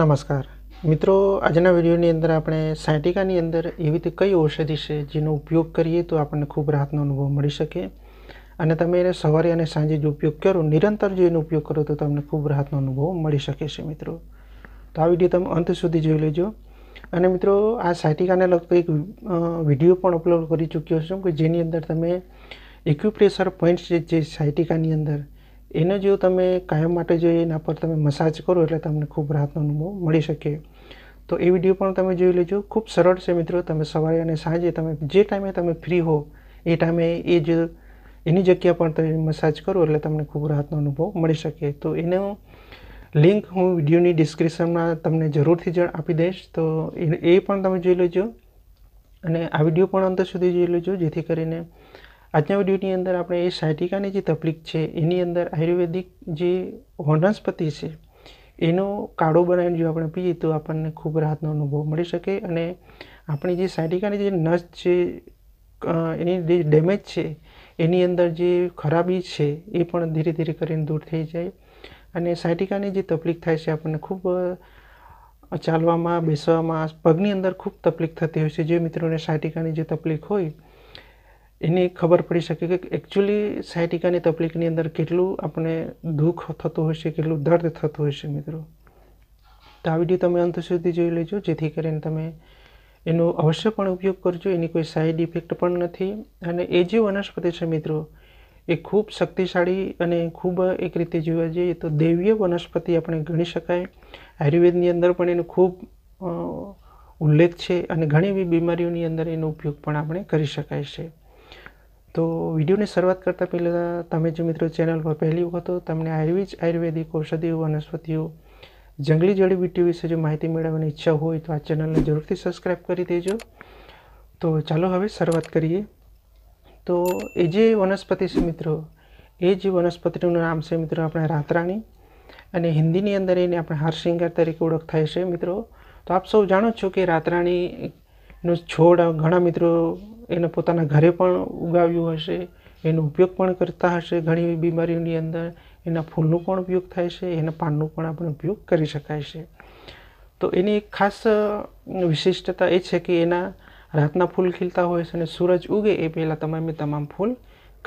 નમસ્કાર મિત્રો આજના વિડીયોની અંદર આપણે સાયટિકાની અંદર એવી રીતે કઈ ઔષધિ છે જેનો ઉપયોગ કરીએ તો આપણને ખૂબ રાહતનો અનુભવ મળી શકે અને તમે એને સવારે અને સાંજે જો ઉપયોગ કરો નિરંતર જો એનો ઉપયોગ કરો તો તમને ખૂબ રાહતનો અનુભવ મળી શકે છે મિત્રો તો આ વિડીયો તમે અંત સુધી જોઈ લેજો અને મિત્રો આ સાયટિકાને લગતો એક વિડીયો પણ અપલોડ કરી ચૂક્યો છું કે જેની અંદર તમે એક્યુપ્રેશર પોઈન્ટ્સ જે સાયટિકાની અંદર એને જો તમે કાયમ માટે જો એના પર તમે મસાજ કરો એટલે તમને ખૂબ રાહતનો અનુભવ મળી શકે તો એ વિડીયો પણ તમે જોઈ લેજો ખૂબ સરળ છે મિત્રો તમે સવારે અને સાંજે તમે જે ટાઈમે તમે ફ્રી હો એ ટાઈમે એ જ એની જગ્યા પર તમે મસાજ કરો એટલે તમને ખૂબ રાહતનો અનુભવ મળી શકે તો એનો લિંક હું વિડીયોની ડિસ્ક્રિપ્શનમાં તમને જરૂરથી જણ આપી દઈશ તો એ પણ તમે જોઈ લેજો અને આ વિડીયો પણ અંત સુધી જોઈ લેજો જેથી કરીને આજના વિડીયોની અંદર આપણે એ સાયટિકાની જે તકલીફ છે એની અંદર આયુર્વેદિક જે વનસ્પતિ છે એનો કાળો બનાવીને જો આપણે પીએ તો આપણને ખૂબ રાહતનો અનુભવ મળી શકે અને આપણી જે સાયટિકાની જે નસ છે એની જે ડેમેજ છે એની અંદર જે ખરાબી છે એ પણ ધીરે ધીરે કરીને દૂર થઈ જાય અને સાયટિકાની જે તકલીફ થાય છે આપણને ખૂબ ચાલવામાં બેસવામાં પગની અંદર ખૂબ તકલીફ થતી હોય છે જે મિત્રોને સાયટિકાની જે તકલીફ હોય એની ખબર પડી શકે કે એકચ્યુઅલી સાયટિકાની તકલીફની અંદર કેટલું આપણે દુઃખ થતું હોય છે કેટલું દર્દ થતું હોય છે મિત્રો તો આ વિડીયો તમે અંત સુધી જોઈ લેજો જેથી કરીને તમે એનો અવશ્ય પણ ઉપયોગ કરજો એની કોઈ સાઈડ ઇફેક્ટ પણ નથી અને એ જે વનસ્પતિ છે મિત્રો એ ખૂબ શક્તિશાળી અને ખૂબ એક રીતે જોવા જઈએ તો દૈવીય વનસ્પતિ આપણે ગણી શકાય આયુર્વેદની અંદર પણ એનો ખૂબ ઉલ્લેખ છે અને ઘણી એવી બીમારીઓની અંદર એનો ઉપયોગ પણ આપણે કરી શકાય છે તો વિડીયોની શરૂઆત કરતાં પહેલાં તમે જે મિત્રો ચેનલ પર પહેલી વખત તમને આયુર્વેદ આયુર્વેદિક ઔષધિઓ વનસ્પતિઓ જંગલી જડીબુટ્ટી વિશે જો માહિતી મેળવવાની ઈચ્છા હોય તો આ ચેનલને જરૂરથી સબસ્ક્રાઈબ કરી દેજો તો ચાલો હવે શરૂઆત કરીએ તો એ જે વનસ્પતિ છે મિત્રો એ જે વનસ્પતિનું નામ છે મિત્રો આપણે રાતરાણી અને હિન્દીની અંદર એને આપણે હારસિંગાર તરીકે ઓળખ થાય છે મિત્રો તો આપ સૌ જાણો છો કે રાતરાણીનો છોડ ઘણા મિત્રો એને પોતાના ઘરે પણ ઉગાવ્યું હશે એનો ઉપયોગ પણ કરતા હશે ઘણી એવી બીમારીઓની અંદર એના ફૂલનો પણ ઉપયોગ થાય છે એના પાનનો પણ આપણે ઉપયોગ કરી શકાય છે તો એની એક ખાસ વિશિષ્ટતા એ છે કે એના રાતના ફૂલ ખીલતા હોય છે અને સૂરજ ઉગે એ પહેલાં તમામે તમામ ફૂલ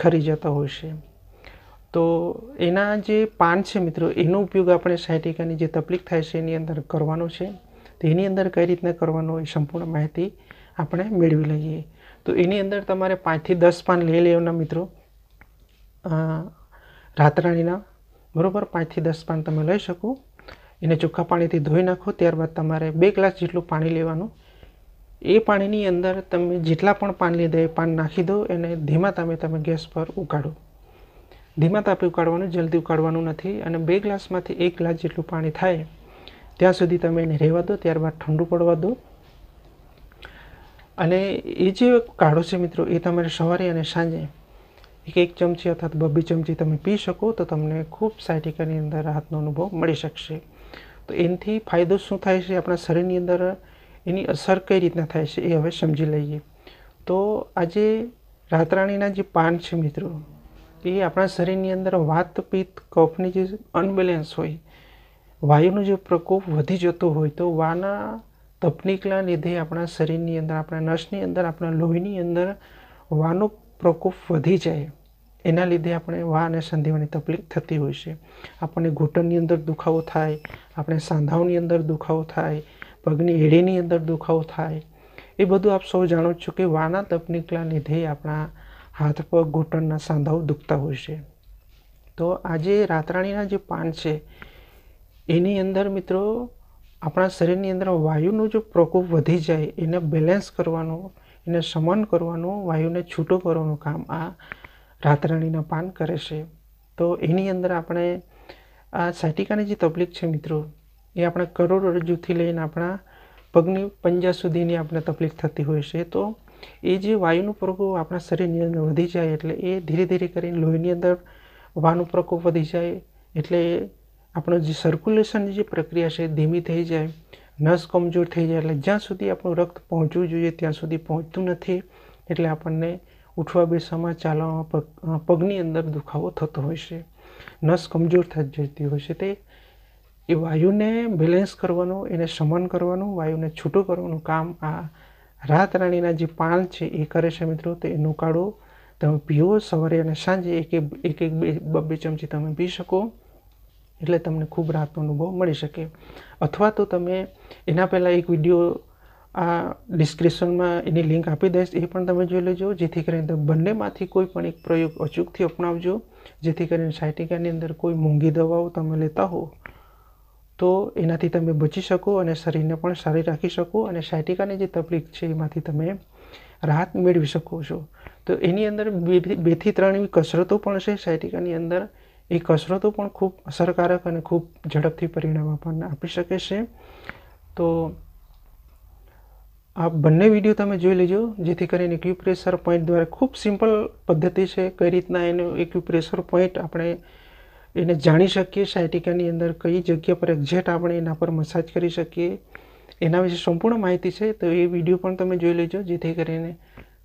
ખરી જતા હોય છે તો એના જે પાન છે મિત્રો એનો ઉપયોગ આપણે સાયટિકાની જે તકલીફ થાય છે એની અંદર કરવાનો છે તો એની અંદર કઈ રીતના કરવાનો એ સંપૂર્ણ માહિતી આપણે મેળવી લઈએ તો એની અંદર તમારે પાંચથી દસ પાન લઈ લેવાના મિત્રો રાતરાણીના બરાબર પાંચથી દસ પાન તમે લઈ શકો એને ચોખ્ખા પાણીથી ધોઈ નાખો ત્યારબાદ તમારે બે ગ્લાસ જેટલું પાણી લેવાનું એ પાણીની અંદર તમે જેટલા પણ પાન લીધા એ પાન નાખી દો એને ધીમા તમે તમે ગેસ પર ઉકાળો ધીમા તાપે ઉકાળવાનું જલ્દી ઉકાળવાનું નથી અને બે ગ્લાસમાંથી એક ગ્લાસ જેટલું પાણી થાય ત્યાં સુધી તમે એને રહેવા દો ત્યારબાદ ઠંડુ પડવા દો અને એ જે કાઢો છે મિત્રો એ તમારે સવારે અને સાંજે એક એક ચમચી અથવા બબ્બી ચમચી તમે પી શકો તો તમને ખૂબ સાયટિકાની અંદર રાહતનો અનુભવ મળી શકશે તો એનાથી ફાયદો શું થાય છે આપણા શરીરની અંદર એની અસર કઈ રીતના થાય છે એ હવે સમજી લઈએ તો આજે રાતરાણીના જે પાન છે મિત્રો એ આપણા શરીરની અંદર વાત પિત્ત કફની જે અનબેલેન્સ હોય વાયુનો જે પ્રકોપ વધી જતો હોય તો વાના તપનીકના લીધે આપણા શરીરની અંદર આપણા નસની અંદર આપણા લોહીની અંદર વાનો પ્રકોપ વધી જાય એના લીધે આપણે વા અને સંધિવાની તકલીફ થતી હોય છે આપણને ઘૂંટણની અંદર દુખાવો થાય આપણે સાંધાઓની અંદર દુખાવો થાય પગની એડીની અંદર દુખાવો થાય એ બધું આપ સૌ જાણો છો કે વાના તપનીકના લીધે આપણા હાથ પગ ઘૂંટણના સાંધાઓ દુખતા હોય છે તો આજે રાતરાણીના જે પાન છે એની અંદર મિત્રો આપણા શરીરની અંદર વાયુનું જે પ્રકોપ વધી જાય એને બેલેન્સ કરવાનું એને સમન કરવાનું વાયુને છૂટો કરવાનું કામ આ રાતરાણીના પાન કરે છે તો એની અંદર આપણે આ સાયટિકાની જે તકલીફ છે મિત્રો એ આપણા કરોડરજ્જુથી લઈને આપણા પગની પંજા સુધીની આપણે તકલીફ થતી હોય છે તો એ જે વાયુનું પ્રકોપ આપણા શરીરની અંદર વધી જાય એટલે એ ધીરે ધીરે કરીને લોહીની અંદર વાનો પ્રકોપ વધી જાય એટલે આપણું જે સર્ક્યુલેશનની જે પ્રક્રિયા છે ધીમી થઈ જાય નસ કમજોર થઈ જાય એટલે જ્યાં સુધી આપણું રક્ત પહોંચવું જોઈએ ત્યાં સુધી પહોંચતું નથી એટલે આપણને ઉઠવા બેસવામાં ચાલવામાં પગ પગની અંદર દુખાવો થતો હોય છે નસ કમજોર થઈ જતી હોય છે તે એ વાયુને બેલેન્સ કરવાનું એને શમન કરવાનું વાયુને છૂટું કરવાનું કામ આ રાતરાણીના જે પાન છે એ કરે છે મિત્રો તો એનું કાળો તમે પીવો સવારે અને સાંજે એક એક એક બે ચમચી તમે પી શકો એટલે તમને ખૂબ રાહતનો અનુભવ મળી શકે અથવા તો તમે એના પહેલાં એક વિડીયો આ ડિસ્ક્રિપ્શનમાં એની લિંક આપી દઈશ એ પણ તમે જોઈ લેજો જેથી કરીને બંનેમાંથી કોઈ પણ એક પ્રયોગ અચૂકથી અપનાવજો જેથી કરીને સાયટિકાની અંદર કોઈ મોંઘી દવાઓ તમે લેતા હો તો એનાથી તમે બચી શકો અને શરીરને પણ સારી રાખી શકો અને સાયટિકાની જે તકલીફ છે એમાંથી તમે રાહત મેળવી શકો છો તો એની અંદર બે બેથી ત્રણ એવી કસરતો પણ છે સાયટિકાની અંદર એ કસરતો પણ ખૂબ અસરકારક અને ખૂબ ઝડપથી પરિણામ આપણને આપી શકે છે તો આ બંને વિડીયો તમે જોઈ લેજો જેથી કરીને એક્યુપ્રેશર પોઈન્ટ દ્વારા ખૂબ સિમ્પલ પદ્ધતિ છે કઈ રીતના એનું એક્યુપ્રેશર પોઈન્ટ આપણે એને જાણી શકીએ સાયટિકાની અંદર કઈ જગ્યા પર એક્ઝેક્ટ આપણે એના પર મસાજ કરી શકીએ એના વિશે સંપૂર્ણ માહિતી છે તો એ વિડીયો પણ તમે જોઈ લેજો જેથી કરીને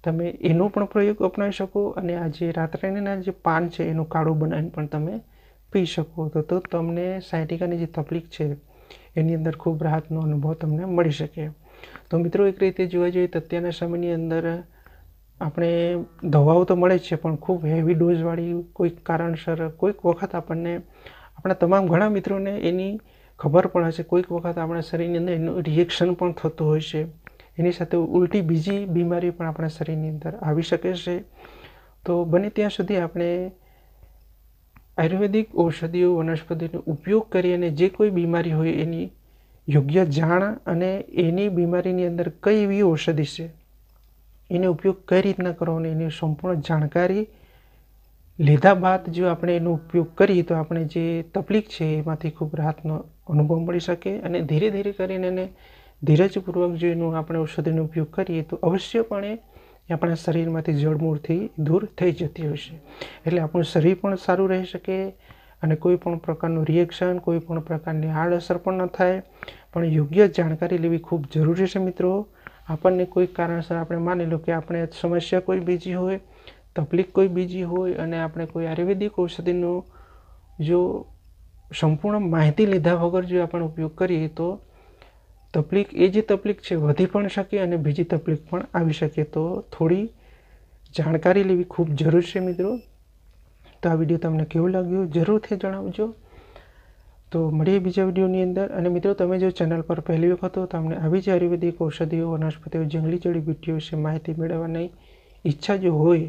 તમે એનો પણ પ્રયોગ અપનાવી શકો અને આ જે રાતરાણીના જે પાન છે એનો કાળું બનાવીને પણ તમે પી શકો તો તો તમને સાયટિકાની જે તકલીફ છે એની અંદર ખૂબ રાહતનો અનુભવ તમને મળી શકે તો મિત્રો એક રીતે જોવા જોઈએ તો અત્યારના સમયની અંદર આપણે દવાઓ તો મળે જ છે પણ ખૂબ હેવી ડોઝવાળી કોઈક કારણસર કોઈક વખત આપણને આપણા તમામ ઘણા મિત્રોને એની ખબર પણ હશે કોઈક વખત આપણા શરીરની અંદર એનું રિએક્શન પણ થતું હોય છે એની સાથે ઉલટી બીજી બીમારી પણ આપણા શરીરની અંદર આવી શકે છે તો બને ત્યાં સુધી આપણે આયુર્વેદિક ઔષધિઓ વનસ્પતિનો ઉપયોગ કરી અને જે કોઈ બીમારી હોય એની યોગ્ય જાણ અને એની બીમારીની અંદર કઈ એવી ઔષધિ છે એનો ઉપયોગ કઈ રીતના કરવો અને એની સંપૂર્ણ જાણકારી લીધા બાદ જો આપણે એનો ઉપયોગ કરીએ તો આપણે જે તકલીફ છે એમાંથી ખૂબ રાહતનો અનુભવ મળી શકે અને ધીરે ધીરે કરીને એને ધીરજપૂર્વક જો એનું આપણે ઔષધિનો ઉપયોગ કરીએ તો અવશ્યપણે એ આપણા શરીરમાંથી જળમૂળથી દૂર થઈ જતી હશે એટલે આપણું શરીર પણ સારું રહી શકે અને કોઈ પણ પ્રકારનું રિએક્શન કોઈ પણ પ્રકારની આડઅસર પણ ન થાય પણ યોગ્ય જાણકારી લેવી ખૂબ જરૂરી છે મિત્રો આપણને કોઈ કારણસર આપણે માની લો કે આપણે સમસ્યા કોઈ બીજી હોય તકલીફ કોઈ બીજી હોય અને આપણે કોઈ આયુર્વેદિક ઔષધિનો જો સંપૂર્ણ માહિતી લીધા વગર જો આપણે ઉપયોગ કરીએ તો તકલીફ એ જે તકલીફ છે વધી પણ શકે અને બીજી તકલીફ પણ આવી શકે તો થોડી જાણકારી લેવી ખૂબ જરૂર છે મિત્રો તો આ વિડીયો તમને કેવો લાગ્યો જરૂરથી જણાવજો તો મળીએ બીજા વિડીયોની અંદર અને મિત્રો તમે જો ચેનલ પર પહેલી વખત હો તમને આવી જ આયુર્વેદિક ઔષધિઓ વનસ્પતિઓ જંગલી જડીબુટ્ટીઓ વિશે માહિતી મેળવવાની ઈચ્છા જો હોય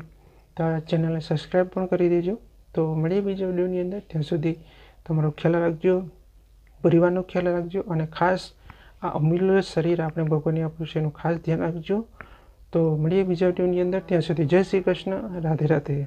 તો આ ચેનલને સબસ્ક્રાઈબ પણ કરી દેજો તો મળીએ બીજા વિડીયોની અંદર ત્યાં સુધી તમારો ખ્યાલ રાખજો પરિવારનો ખ્યાલ રાખજો અને ખાસ આ અમૂલ્ય શરીર આપણે ભગવાનને આપ્યું છે એનું ખાસ ધ્યાન રાખજો તો મળીએ બીજા વિડીયોની અંદર ત્યાં સુધી જય શ્રી કૃષ્ણ રાધે રાધે